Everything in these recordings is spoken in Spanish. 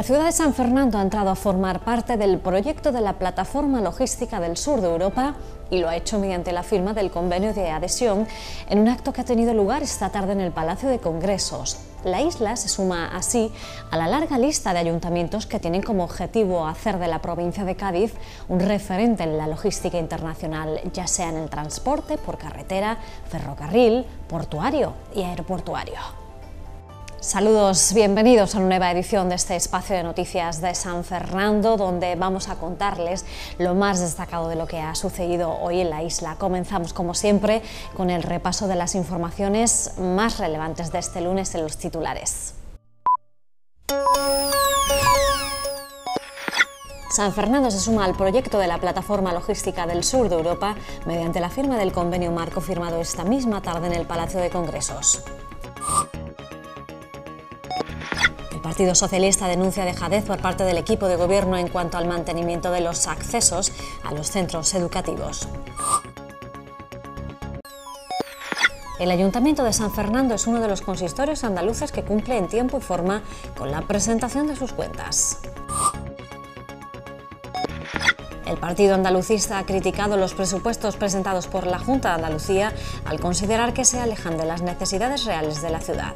La ciudad de San Fernando ha entrado a formar parte del proyecto de la Plataforma Logística del Sur de Europa y lo ha hecho mediante la firma del convenio de adhesión en un acto que ha tenido lugar esta tarde en el Palacio de Congresos. La isla se suma así a la larga lista de ayuntamientos que tienen como objetivo hacer de la provincia de Cádiz un referente en la logística internacional, ya sea en el transporte por carretera, ferrocarril, portuario y aeroportuario. Saludos, bienvenidos a una nueva edición de este espacio de noticias de San Fernando, donde vamos a contarles lo más destacado de lo que ha sucedido hoy en la isla. Comenzamos, como siempre, con el repaso de las informaciones más relevantes de este lunes en los titulares. San Fernando se suma al proyecto de la Plataforma Logística del Sur de Europa mediante la firma del convenio marco firmado esta misma tarde en el Palacio de Congresos. Partido Socialista denuncia dejadez por parte del equipo de gobierno en cuanto al mantenimiento de los accesos a los centros educativos. El Ayuntamiento de San Fernando es uno de los consistorios andaluces que cumple en tiempo y forma con la presentación de sus cuentas. El Partido Andalucista ha criticado los presupuestos presentados por la Junta de Andalucía al considerar que se alejan de las necesidades reales de la ciudad.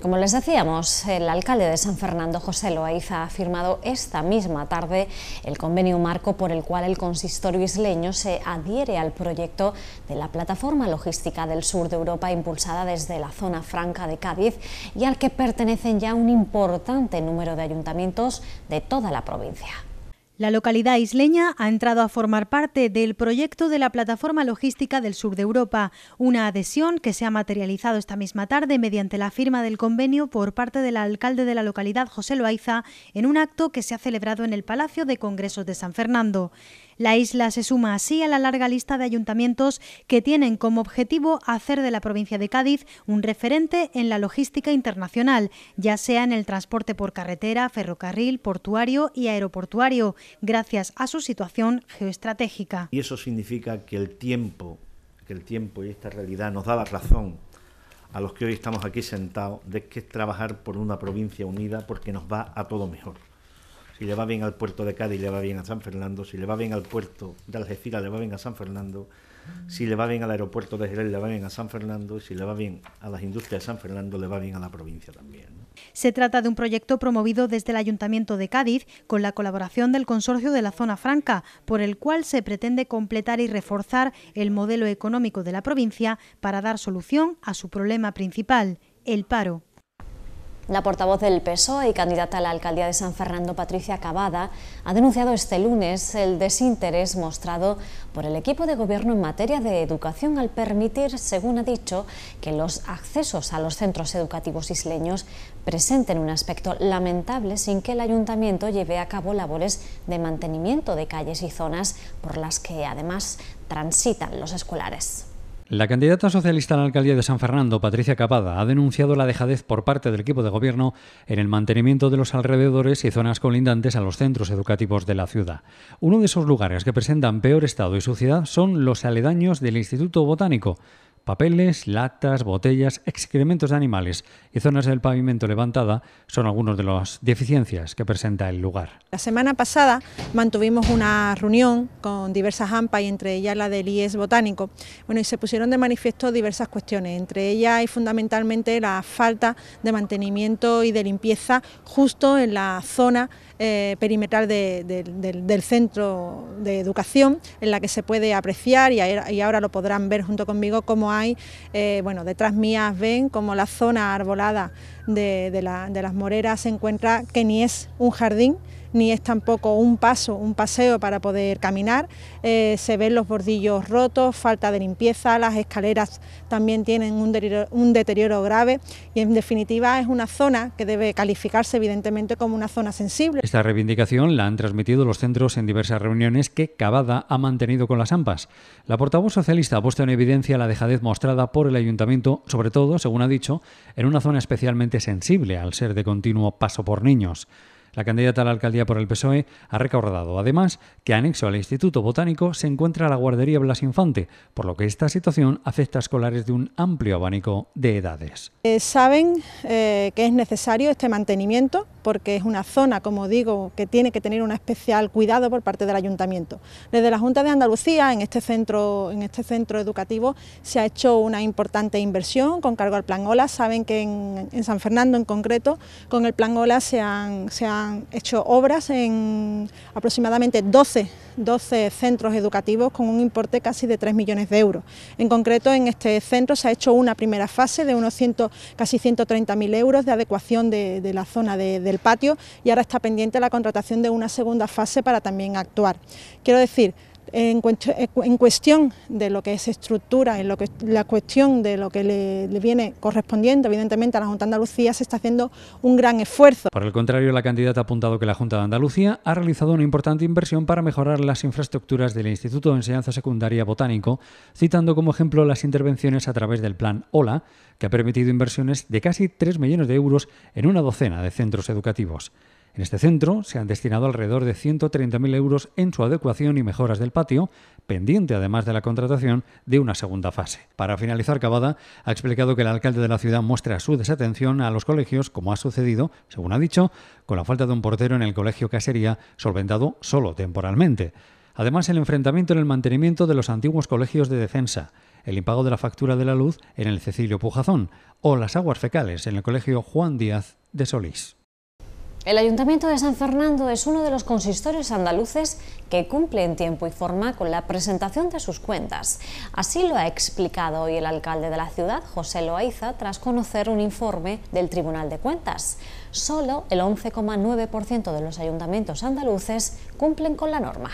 Como les decíamos, el alcalde de San Fernando, José Loaiza, ha firmado esta misma tarde el convenio marco por el cual el consistorio isleño se adhiere al proyecto de la plataforma logística del sur de Europa impulsada desde la zona franca de Cádiz y al que pertenecen ya un importante número de ayuntamientos de toda la provincia. La localidad isleña ha entrado a formar parte del proyecto de la Plataforma Logística del Sur de Europa, una adhesión que se ha materializado esta misma tarde mediante la firma del convenio por parte del alcalde de la localidad, José Loaiza, en un acto que se ha celebrado en el Palacio de Congresos de San Fernando. La isla se suma así a la larga lista de ayuntamientos que tienen como objetivo hacer de la provincia de Cádiz un referente en la logística internacional, ya sea en el transporte por carretera, ferrocarril, portuario y aeroportuario, gracias a su situación geoestratégica. Y eso significa que el tiempo, que el tiempo y esta realidad nos da la razón a los que hoy estamos aquí sentados de que es trabajar por una provincia unida porque nos va a todo mejor. Si le va bien al puerto de Cádiz, le va bien a San Fernando. Si le va bien al puerto de Algeciras, le va bien a San Fernando. Si le va bien al aeropuerto de Jerez, le va bien a San Fernando. Y si le va bien a las industrias de San Fernando, le va bien a la provincia también. Se trata de un proyecto promovido desde el Ayuntamiento de Cádiz con la colaboración del Consorcio de la Zona Franca, por el cual se pretende completar y reforzar el modelo económico de la provincia para dar solución a su problema principal, el paro. La portavoz del PSOE y candidata a la alcaldía de San Fernando, Patricia Cavada, ha denunciado este lunes el desinterés mostrado por el equipo de gobierno en materia de educación al permitir, según ha dicho, que los accesos a los centros educativos isleños presenten un aspecto lamentable sin que el ayuntamiento lleve a cabo labores de mantenimiento de calles y zonas por las que además transitan los escolares. La candidata socialista a la alcaldía de San Fernando, Patricia Capada, ha denunciado la dejadez por parte del equipo de gobierno en el mantenimiento de los alrededores y zonas colindantes a los centros educativos de la ciudad. Uno de esos lugares que presentan peor estado y suciedad son los aledaños del Instituto Botánico, Papeles, latas, botellas, excrementos de animales y zonas del pavimento levantada son algunas de las deficiencias que presenta el lugar. La semana pasada mantuvimos una reunión con diversas AMPA y entre ellas la del IES Botánico. Bueno, y se pusieron de manifiesto diversas cuestiones, entre ellas y fundamentalmente la falta de mantenimiento y de limpieza justo en la zona eh, perimetral del, centro de educación, en la que se puede apreciar y, ahora lo podrán ver junto conmigo cómo hay, eh, bueno, detrás mías ven como la zona arbolada de, de las moreras se encuentra que ni es un jardín, ni es tampoco un paso, un paseo para poder caminar. Eh, se ven los bordillos rotos, falta de limpieza, las escaleras también tienen un deterioro, un deterioro grave y en definitiva es una zona que debe calificarse evidentemente como una zona sensible. Esta reivindicación la han transmitido los centros en diversas reuniones que Cavada ha mantenido con las AMPAs. La portavoz socialista ha puesto en evidencia la dejadez mostrada por el ayuntamiento, sobre todo, según ha dicho, en una zona especialmente sensible al ser de continuo paso por niños. La candidata a la alcaldía por el PSOE ha recordado además que anexo al Instituto Botánico se encuentra la guardería Blas Infante, por lo que esta situación afecta a escolares de un amplio abanico de edades. Eh, saben eh, que es necesario este mantenimiento porque es una zona, como digo, que tiene que tener un especial cuidado por parte del ayuntamiento. Desde la Junta de Andalucía, en este centro, en este centro educativo, se ha hecho una importante inversión con cargo al Plan Ola. Saben que en, San Fernando, en concreto, con el Plan Ola se han, se han hecho obras en aproximadamente 12, 12 centros educativos con un importe casi de 3 millones de euros. En concreto, en este centro se ha hecho una primera fase de unos 100, casi 130.000 euros de adecuación de, la zona de del patio y ahora está pendiente la contratación de una segunda fase para también actuar. Quiero decir eh, en, cuestión de lo que es estructura, en lo la cuestión de lo que le, le, viene correspondiendo, evidentemente a la Junta de Andalucía se está haciendo un gran esfuerzo. Por el contrario, la candidata ha apuntado que la Junta de Andalucía ha realizado una importante inversión para mejorar las infraestructuras del Instituto de Enseñanza Secundaria Botánico, citando como ejemplo las intervenciones a través del plan OLA, que ha permitido inversiones de casi 3 millones de euros en una docena de centros educativos. En este centro se han destinado alrededor de 130.000 euros en su adecuación y mejoras del patio, pendiente además de la contratación de una segunda fase. Para finalizar, Cavada ha explicado que el alcalde de la ciudad muestra su desatención a los colegios, como ha sucedido, según ha dicho, con la falta de un portero en el colegio Casería, solventado solo temporalmente. Además, el enfrentamiento en el mantenimiento de los antiguos colegios de defensa, el impago de la factura de la luz en el Cecilio Pujazón o las aguas fecales en el colegio Juan Díaz de Solís. El Ayuntamiento de San Fernando es uno de los consistorios andaluces que cumple en tiempo y forma con la presentación de sus cuentas. Así lo ha explicado hoy el alcalde de la ciudad, José Loaiza, tras conocer un informe del Tribunal de Cuentas. Solo el 11,9% de los ayuntamientos andaluces cumplen con la norma.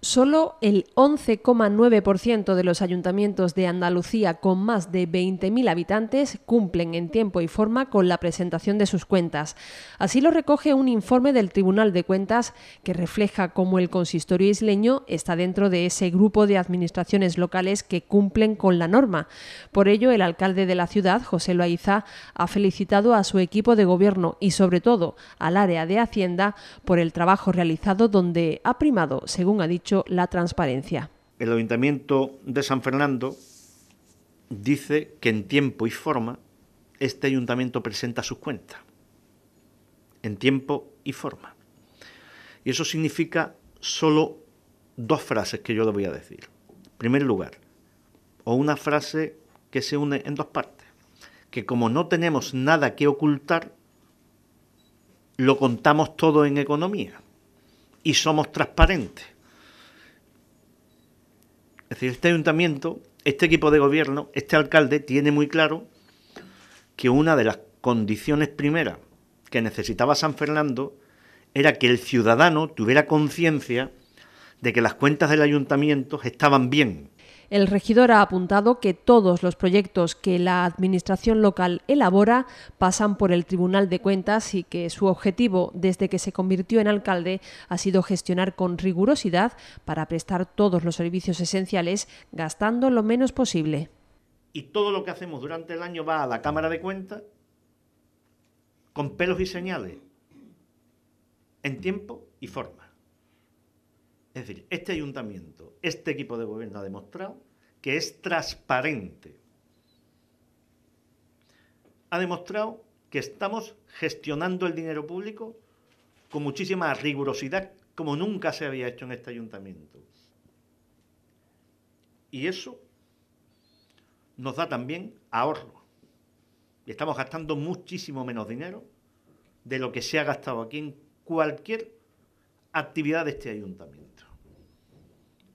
Solo el 11,9% de los ayuntamientos de Andalucía con más de 20.000 habitantes cumplen en tiempo y forma con la presentación de sus cuentas. Así lo recoge un informe del Tribunal de Cuentas que refleja cómo el consistorio isleño está dentro de ese grupo de administraciones locales que cumplen con la norma. Por ello, el alcalde de la ciudad, José Loaiza, ha felicitado a su equipo de gobierno y sobre todo al área de Hacienda por el trabajo realizado donde ha primado, según ha dicho, la transparencia. El Ayuntamiento de San Fernando dice que en tiempo y forma este ayuntamiento presenta sus cuentas. En tiempo y forma. Y eso significa solo dos frases que yo le voy a decir. En primer lugar, o una frase que se une en dos partes. Que como no tenemos nada que ocultar, lo contamos todo en economía y somos transparentes. Es decir, este ayuntamiento, este equipo de gobierno, este alcalde tiene muy claro que una de las condiciones primeras que necesitaba San Fernando era que el ciudadano tuviera conciencia de que las cuentas del ayuntamiento estaban bien, el regidor ha apuntado que todos los proyectos que la Administración local elabora pasan por el Tribunal de Cuentas y que su objetivo desde que se convirtió en alcalde ha sido gestionar con rigurosidad para prestar todos los servicios esenciales gastando lo menos posible. Y todo lo que hacemos durante el año va a la Cámara de Cuentas con pelos y señales, en tiempo y forma. Es decir, este ayuntamiento, este equipo de gobierno ha demostrado que es transparente. Ha demostrado que estamos gestionando el dinero público con muchísima rigurosidad, como nunca se había hecho en este ayuntamiento. Y eso nos da también ahorro. Y estamos gastando muchísimo menos dinero de lo que se ha gastado aquí en cualquier actividad de este ayuntamiento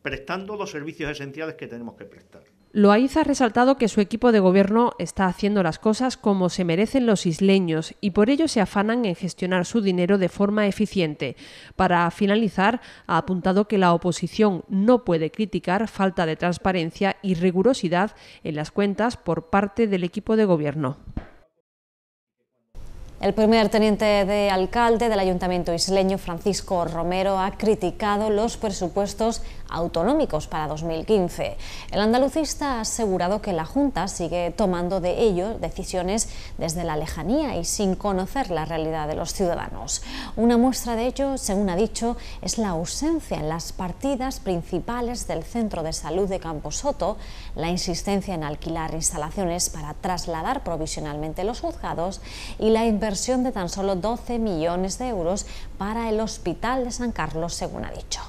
prestando los servicios esenciales que tenemos que prestar. Loaiza ha resaltado que su equipo de gobierno está haciendo las cosas como se merecen los isleños y por ello se afanan en gestionar su dinero de forma eficiente. Para finalizar, ha apuntado que la oposición no puede criticar falta de transparencia y rigurosidad en las cuentas por parte del equipo de gobierno. El primer teniente de alcalde del Ayuntamiento isleño, Francisco Romero, ha criticado los presupuestos autonómicos para 2015. El andalucista ha asegurado que la Junta sigue tomando de ello decisiones desde la lejanía y sin conocer la realidad de los ciudadanos. Una muestra de ello, según ha dicho, es la ausencia en las partidas principales del Centro de Salud de Camposoto, la insistencia en alquilar instalaciones para trasladar provisionalmente los juzgados y la inversión de tan solo 12 millones de euros para el Hospital de San Carlos, según ha dicho.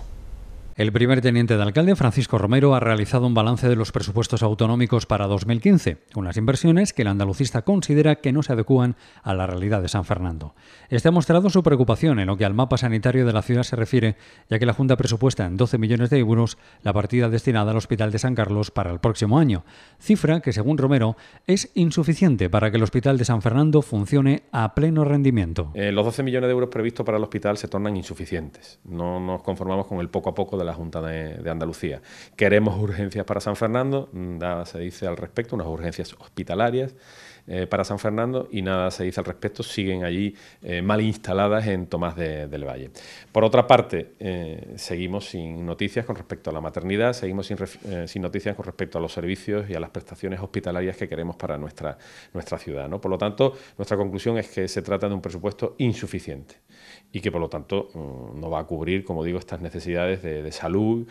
El primer teniente de alcalde, Francisco Romero, ha realizado un balance de los presupuestos autonómicos para 2015, con las inversiones que el andalucista considera que no se adecúan a la realidad de San Fernando. Este ha mostrado su preocupación en lo que al mapa sanitario de la ciudad se refiere, ya que la Junta presupuesta en 12 millones de euros la partida destinada al Hospital de San Carlos para el próximo año, cifra que, según Romero, es insuficiente para que el Hospital de San Fernando funcione a pleno rendimiento. Eh, los 12 millones de euros previstos para el hospital se tornan insuficientes. No nos conformamos con el poco a poco de la Junta de, de Andalucía. Queremos urgencias para San Fernando, mm, se dice al respecto, unas urgencias hospitalarias. Eh, para San Fernando y nada se dice al respecto, siguen allí eh, mal instaladas en Tomás de, del Valle. Por otra parte, eh, seguimos sin noticias con respecto a la maternidad, seguimos sin, noticias con respecto a los servicios y a las prestaciones hospitalarias que queremos para nuestra, nuestra ciudad. Por lo tanto, nuestra conclusión es que se trata de un presupuesto insuficiente y que por lo tanto mm, no va a cubrir, como digo, estas necesidades de, salud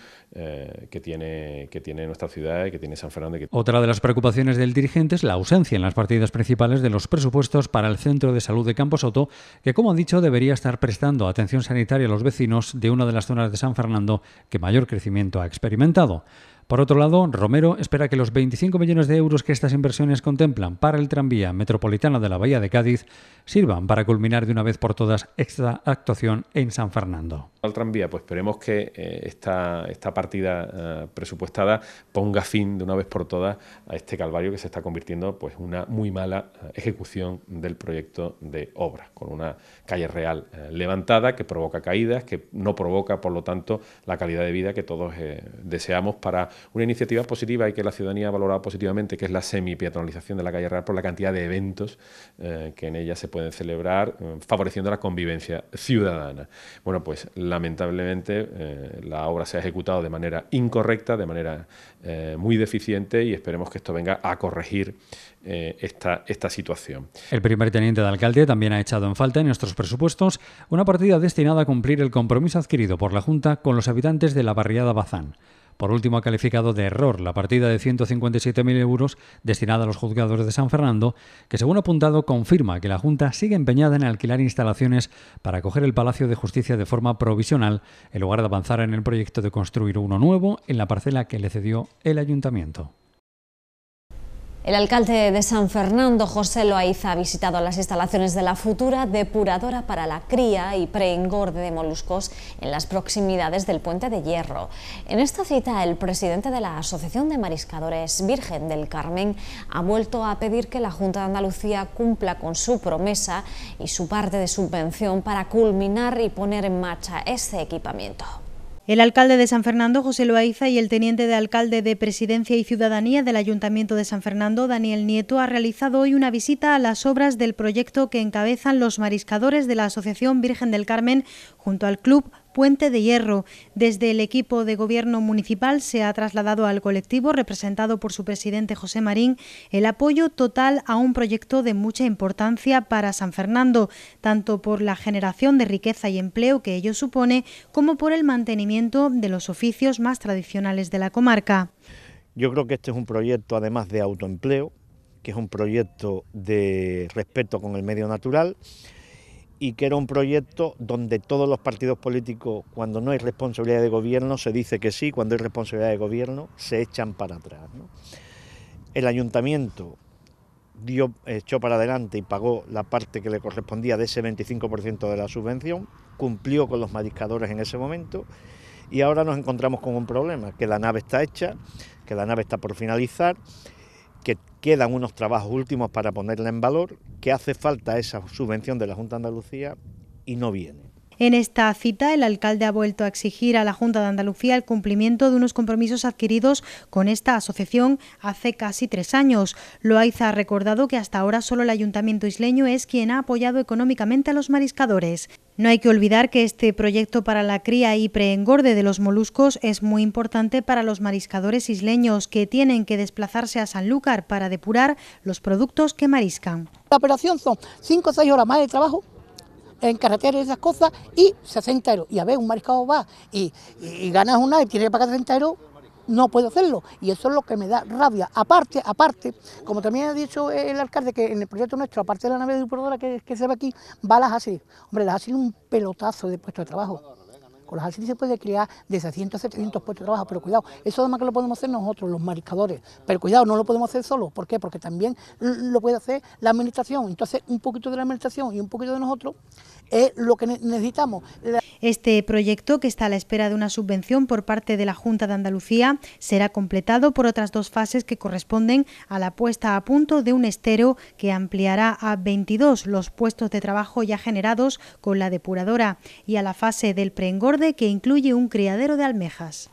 que, tiene, que tiene nuestra ciudad y que tiene San Fernando. Otra de las preocupaciones del dirigente es la ausencia en las partidas principales de los presupuestos para el Centro de Salud de Camposoto, que como ha dicho debería estar prestando atención sanitaria a los vecinos de una de las zonas de San Fernando que mayor crecimiento ha experimentado. Por otro lado, Romero espera que los 25 millones de euros que estas inversiones contemplan para el tranvía metropolitano de la Bahía de Cádiz sirvan para culminar de una vez por todas esta actuación en San Fernando al tranvía, pues esperemos que eh, esta, partida eh, presupuestada ponga fin de una vez por todas a este calvario que se está convirtiendo pues una muy mala eh, ejecución del proyecto de obra, con una calle real levantada que provoca caídas, que no provoca, por lo tanto, la calidad de vida que todos deseamos para una iniciativa positiva y que la ciudadanía ha valorado positivamente, que es la semi-peatonalización de la calle real por la cantidad de eventos que en ella se pueden celebrar, favoreciendo la convivencia ciudadana. Bueno, pues la lamentablemente eh, la obra se ha ejecutado de manera incorrecta, de manera eh, muy deficiente y esperemos que esto venga a corregir eh, esta, esta situación. El primer teniente de alcalde también ha echado en falta en nuestros presupuestos una partida destinada a cumplir el compromiso adquirido por la Junta con los habitantes de la barriada Bazán. Por último, ha calificado de error la partida de 157.000 euros destinada a los juzgados de San Fernando, que según apuntado confirma que la Junta sigue empeñada en alquilar instalaciones para acoger el Palacio de Justicia de forma provisional, en lugar de avanzar en el proyecto de construir uno nuevo en la parcela que le cedió el ayuntamiento. El alcalde de San Fernando, José Loaiza, ha visitado las instalaciones de la futura depuradora para la cría y preengorde de moluscos en las proximidades del Puente de Hierro. En esta cita, el presidente de la Asociación de Mariscadores Virgen del Carmen ha vuelto a pedir que la Junta de Andalucía cumpla con su promesa y su parte de subvención para culminar y poner en marcha este equipamiento. El alcalde de San Fernando, José Loaiza, y el teniente de alcalde de Presidencia y Ciudadanía del Ayuntamiento de San Fernando, Daniel Nieto, ha realizado hoy una visita a las obras del proyecto que encabezan los mariscadores de la Asociación Virgen del Carmen junto al Club Puente de Hierro. Desde el equipo de gobierno municipal se ha trasladado al colectivo, representado por su presidente José Marín, el apoyo total a un proyecto de mucha importancia para San Fernando, tanto por la generación de riqueza y empleo que ello supone, como por el mantenimiento de los oficios más tradicionales de la comarca. Yo creo que este es un proyecto, además de autoempleo, que es un proyecto de respeto con el medio natural, y que era un proyecto donde todos los partidos políticos, cuando no hay responsabilidad de gobierno, se dice que sí, cuando hay responsabilidad de gobierno, se echan para atrás. El ayuntamiento dio, echó para adelante y pagó la parte que le correspondía de ese 25% de la subvención, cumplió con los mariscadores en ese momento y ahora nos encontramos con un problema, que la nave está hecha, que la nave está por finalizar que quedan unos trabajos últimos para ponerla en valor, que hace falta esa subvención de la Junta de Andalucía y no viene. En esta cita, el alcalde ha vuelto a exigir a la Junta de Andalucía el cumplimiento de unos compromisos adquiridos con esta asociación hace casi tres años. Loaiza ha recordado que hasta ahora solo el ayuntamiento isleño es quien ha apoyado económicamente a los mariscadores. No hay que olvidar que este proyecto para la cría y preengorde de los moluscos es muy importante para los mariscadores isleños que tienen que desplazarse a Sanlúcar para depurar los productos que mariscan. La operación son cinco o seis horas más de trabajo en carretera y esas cosas, y 60 euros. Y a ver, un mariscado va y, y, ganas una y tiene que pagar 60 euros, no puedo hacerlo. Y eso es lo que me da rabia. Aparte, aparte, como también ha dicho el alcalde, que en el proyecto nuestro, aparte de la nave de que, que se ve aquí, va a las así Hombre, las ha un pelotazo de puesto de trabajo. Por Las se puede crear de 600 a 700 puestos de trabajo, pero cuidado, eso además que lo podemos hacer nosotros, los marcadores. pero cuidado, no lo podemos hacer solo. ¿Por qué? Porque también lo puede hacer la administración. Entonces, un poquito de la administración y un poquito de nosotros es lo que necesitamos. Este proyecto, que está a la espera de una subvención por parte de la Junta de Andalucía, será completado por otras dos fases que corresponden a la puesta a punto de un estero que ampliará a 22 los puestos de trabajo ya generados con la depuradora y a la fase del preengorde que incluye un criadero de almejas.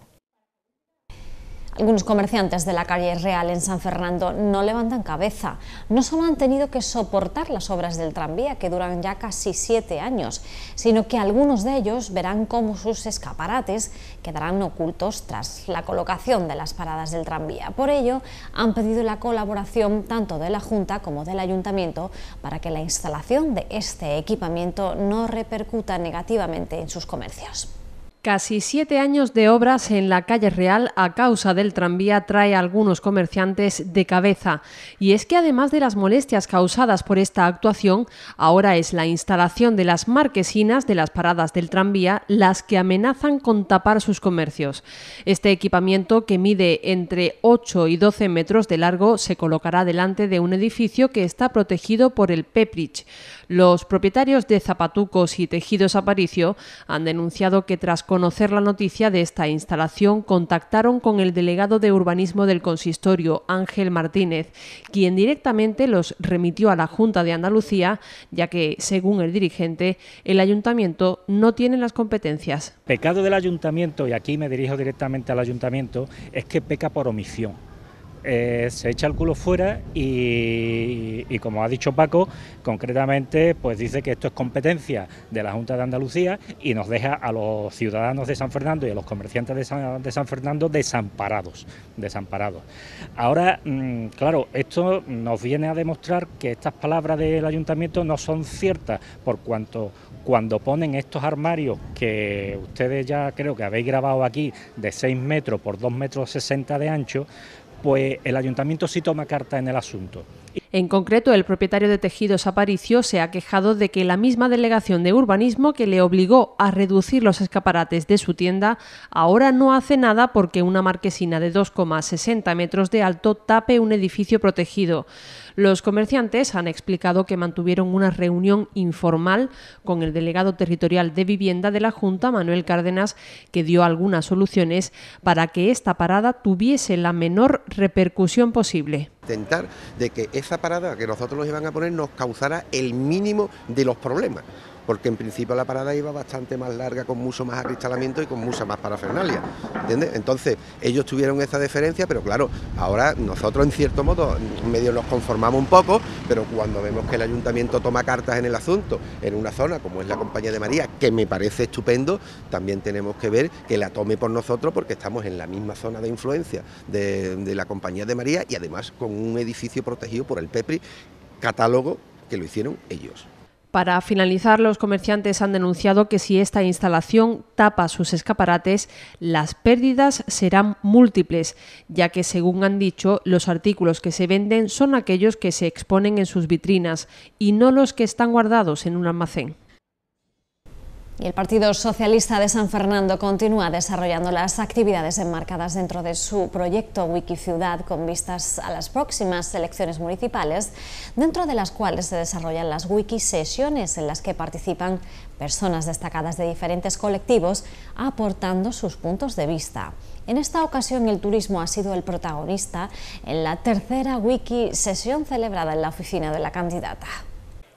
Algunos comerciantes de la calle Real en San Fernando no levantan cabeza. No solo han tenido que soportar las obras del tranvía, que duran ya casi siete años, sino que algunos de ellos verán cómo sus escaparates quedarán ocultos tras la colocación de las paradas del tranvía. Por ello, han pedido la colaboración tanto de la Junta como del Ayuntamiento para que la instalación de este equipamiento no repercuta negativamente en sus comercios. Casi siete años de obras en la calle Real a causa del tranvía trae a algunos comerciantes de cabeza. Y es que además de las molestias causadas por esta actuación, ahora es la instalación de las marquesinas de las paradas del tranvía las que amenazan con tapar sus comercios. Este equipamiento, que mide entre 8 y 12 metros de largo, se colocará delante de un edificio que está protegido por el PEPRICH. Los propietarios de Zapatucos y Tejidos Aparicio han denunciado que tras conocer la noticia de esta instalación contactaron con el delegado de urbanismo del consistorio, Ángel Martínez, quien directamente los remitió a la Junta de Andalucía, ya que, según el dirigente, el ayuntamiento no tiene las competencias. Pecado del ayuntamiento, y aquí me dirijo directamente al ayuntamiento, es que peca por omisión eh, se echa el culo fuera y, como ha dicho Paco, concretamente pues dice que esto es competencia de la Junta de Andalucía y nos deja a los ciudadanos de San Fernando y a los comerciantes de San, Fernando desamparados, desamparados. Ahora, mm, claro, esto nos viene a demostrar que estas palabras del ayuntamiento no son ciertas, por cuanto cuando ponen estos armarios que ustedes ya creo que habéis grabado aquí de 6 metros por 2 metros 60 de ancho, pues el ayuntamiento sí toma carta en el asunto. En concreto, el propietario de Tejidos Aparicio se ha quejado de que la misma delegación de urbanismo que le obligó a reducir los escaparates de su tienda ahora no hace nada porque una marquesina de 2,60 metros de alto tape un edificio protegido. Los comerciantes han explicado que mantuvieron una reunión informal con el delegado territorial de vivienda de la Junta, Manuel Cárdenas, que dio algunas soluciones para que esta parada tuviese la menor repercusión posible. Intentar de que esa parada que nosotros nos iban a poner nos causara el mínimo de los problemas porque en principio la parada iba bastante más larga, con mucho más acristalamiento y con mucha más parafernalia. ¿Entiendes? Entonces, ellos tuvieron esa diferencia, pero claro, ahora nosotros en cierto modo medio nos conformamos un poco, pero cuando vemos que el ayuntamiento toma cartas en el asunto, en una zona como es la Compañía de María, que me parece estupendo, también tenemos que ver que la tome por nosotros porque estamos en la misma zona de influencia de, de la Compañía de María y además con un edificio protegido por el PEPRI, catálogo que lo hicieron ellos. Para finalizar, los comerciantes han denunciado que si esta instalación tapa sus escaparates, las pérdidas serán múltiples, ya que, según han dicho, los artículos que se venden son aquellos que se exponen en sus vitrinas y no los que están guardados en un almacén. Y el Partido Socialista de San Fernando continúa desarrollando las actividades enmarcadas dentro de su proyecto Wikiciudad con vistas a las próximas elecciones municipales, dentro de las cuales se desarrollan las wikisesiones en las que participan personas destacadas de diferentes colectivos aportando sus puntos de vista. En esta ocasión el turismo ha sido el protagonista en la tercera wiki celebrada en la oficina de la candidata.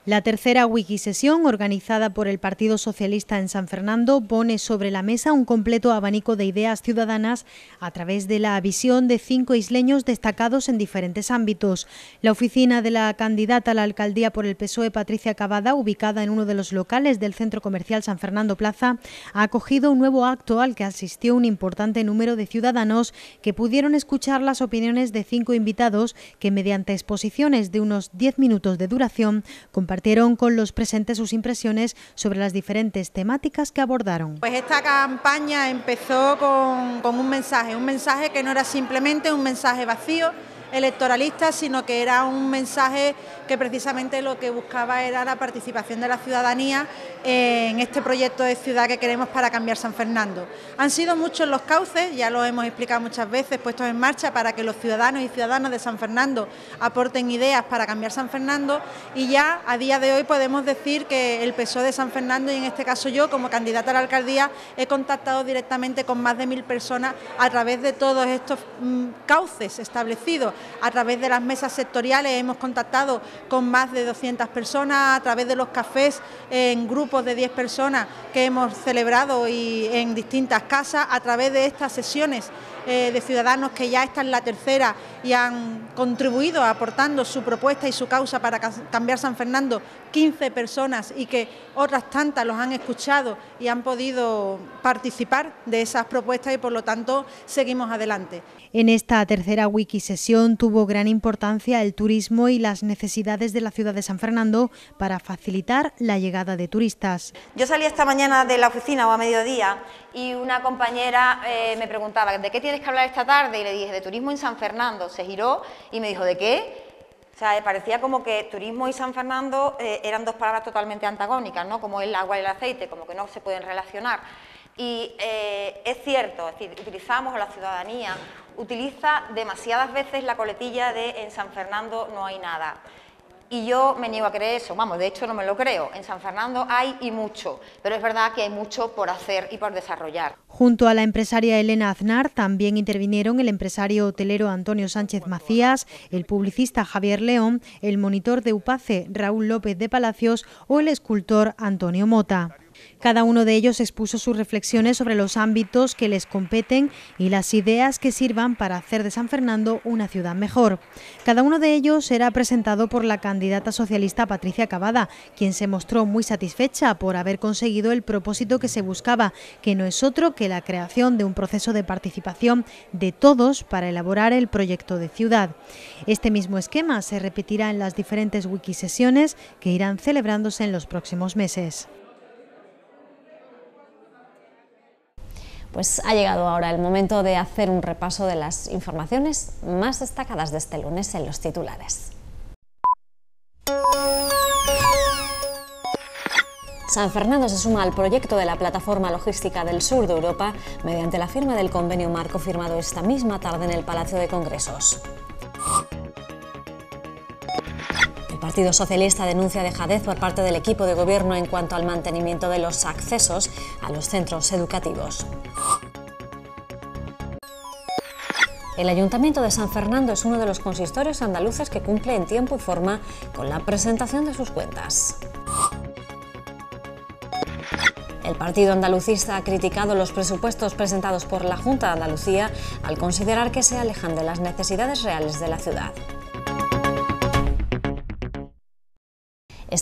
La tercera wikisesión, organizada por el Partido Socialista en San Fernando, pone sobre la mesa un completo abanico de ideas ciudadanas a través de la visión de cinco isleños destacados en diferentes ámbitos. La oficina de la candidata a la alcaldía por el PSOE, Patricia Cavada, ubicada en uno de los locales del Centro Comercial San Fernando Plaza, ha acogido un nuevo acto al que asistió un importante número de ciudadanos que pudieron escuchar las opiniones de cinco invitados que, mediante exposiciones de unos diez minutos de duración, compartieron compartieron con los presentes sus impresiones sobre las diferentes temáticas que abordaron. Pues esta campaña empezó con, con un mensaje, un mensaje que no era simplemente un mensaje vacío electoralista, sino que era un mensaje que precisamente lo que buscaba era la participación de la ciudadanía en este proyecto de ciudad que queremos para cambiar San Fernando. Han sido muchos los cauces, ya lo hemos explicado muchas veces, puestos en marcha para que los ciudadanos y ciudadanas de San Fernando aporten ideas para cambiar San Fernando y ya a día de hoy podemos decir que el PSOE de San Fernando y en este caso yo como candidata a la alcaldía he contactado directamente con más de mil personas a través de todos estos mm, cauces establecidos, a través de las mesas sectoriales hemos contactado con más de 200 personas a través de los cafés en grupos de 10 personas que hemos celebrado y en distintas casas a través de estas sesiones eh, de ciudadanos que ya están en la tercera y han contribuido aportando su propuesta y su causa para cambiar San Fernando, 15 personas y que otras tantas los han escuchado y han podido participar de esas propuestas y por lo tanto seguimos adelante. En esta tercera wiki sesión tuvo gran importancia el turismo y las necesidades de la ciudad de San Fernando para facilitar la llegada de turistas. Yo salí esta mañana de la oficina o a mediodía y una compañera eh, me preguntaba, ¿de qué tienes que hablar esta tarde? Y le dije, de turismo en San Fernando. Se giró y me dijo, ¿de qué? O sea, parecía como que turismo y San Fernando eh, eran dos palabras totalmente antagónicas, ¿no? Como el agua y el aceite, como que no se pueden relacionar. Y eh, es cierto, es decir, utilizamos, o la ciudadanía utiliza demasiadas veces la coletilla de en San Fernando no hay nada. Y yo me niego a creer eso, vamos, de hecho no me lo creo. En San Fernando hay y mucho, pero es verdad que hay mucho por hacer y por desarrollar. Junto a la empresaria Elena Aznar también intervinieron el empresario hotelero Antonio Sánchez Macías, el publicista Javier León, el monitor de UPACE Raúl López de Palacios o el escultor Antonio Mota. Cada uno de ellos expuso sus reflexiones sobre los ámbitos que les competen y las ideas que sirvan para hacer de San Fernando una ciudad mejor. Cada uno de ellos era presentado por la candidata socialista Patricia Cavada, quien se mostró muy satisfecha por haber conseguido el propósito que se buscaba, que no es otro que la creación de un proceso de participación de todos para elaborar el proyecto de ciudad. Este mismo esquema se repetirá en las diferentes wikisesiones que irán celebrándose en los próximos meses. Pues ha llegado ahora el momento de hacer un repaso de las informaciones más destacadas de este lunes en los titulares. San Fernando se suma al proyecto de la Plataforma Logística del Sur de Europa mediante la firma del convenio marco firmado esta misma tarde en el Palacio de Congresos. Partido Socialista denuncia dejadez por parte del equipo de gobierno en cuanto al mantenimiento de los accesos a los centros educativos. El Ayuntamiento de San Fernando es uno de los consistorios andaluces que cumple en tiempo y forma con la presentación de sus cuentas. El Partido Andalucista ha criticado los presupuestos presentados por la Junta de Andalucía al considerar que se alejan de las necesidades reales de la ciudad.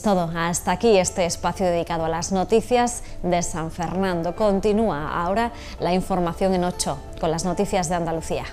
todo. Hasta aquí este espacio dedicado a las noticias de San Fernando. Continúa ahora la información en 8 con las noticias de Andalucía.